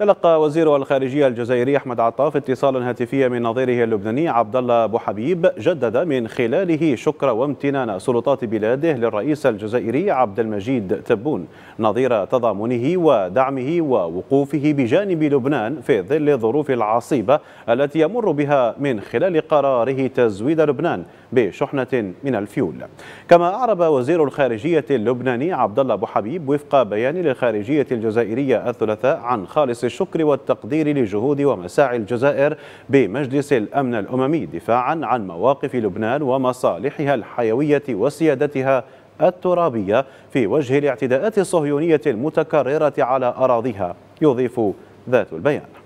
تلقى وزير الخارجية الجزائري أحمد عطاف اتصالا هاتفيا من نظيره اللبناني عبد الله أبو حبيب جدد من خلاله شكر وامتنان سلطات بلاده للرئيس الجزائري عبد المجيد تبون نظير تضامنه ودعمه ووقوفه بجانب لبنان في ظل الظروف العصيبة التي يمر بها من خلال قراره تزويد لبنان بشحنة من الفيول كما أعرب وزير الخارجية اللبناني عبد الله أبو حبيب وفق بيان للخارجية الجزائرية الثلاثاء عن خالص الشكر والتقدير لجهود ومساعي الجزائر بمجلس الأمن الأممي دفاعا عن مواقف لبنان ومصالحها الحيوية وسيادتها الترابية في وجه الاعتداءات الصهيونية المتكررة على أراضيها يضيف ذات البيان